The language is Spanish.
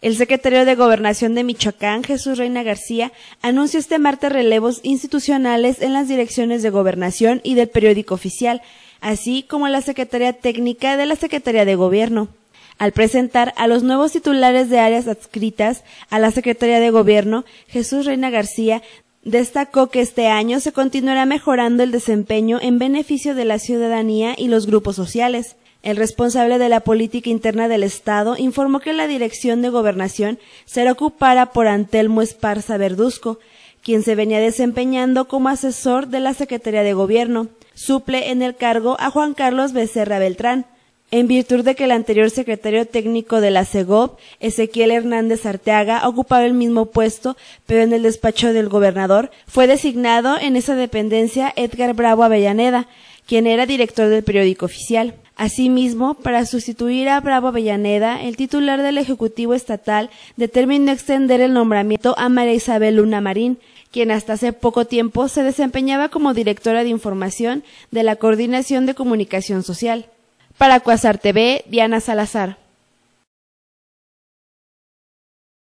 El secretario de Gobernación de Michoacán, Jesús Reina García, anunció este martes relevos institucionales en las direcciones de Gobernación y del periódico oficial, así como en la Secretaría Técnica de la Secretaría de Gobierno. Al presentar a los nuevos titulares de áreas adscritas a la Secretaría de Gobierno, Jesús Reina García Destacó que este año se continuará mejorando el desempeño en beneficio de la ciudadanía y los grupos sociales. El responsable de la política interna del Estado informó que la dirección de gobernación será ocupada por Antelmo Esparza Verduzco, quien se venía desempeñando como asesor de la Secretaría de Gobierno. Suple en el cargo a Juan Carlos Becerra Beltrán, en virtud de que el anterior secretario técnico de la CEGOP, Ezequiel Hernández Arteaga, ocupaba el mismo puesto, pero en el despacho del gobernador, fue designado en esa dependencia Edgar Bravo Avellaneda, quien era director del periódico oficial. Asimismo, para sustituir a Bravo Avellaneda, el titular del Ejecutivo Estatal determinó extender el nombramiento a María Isabel Luna Marín, quien hasta hace poco tiempo se desempeñaba como directora de información de la Coordinación de Comunicación Social. Para Cuasar TV, Diana Salazar.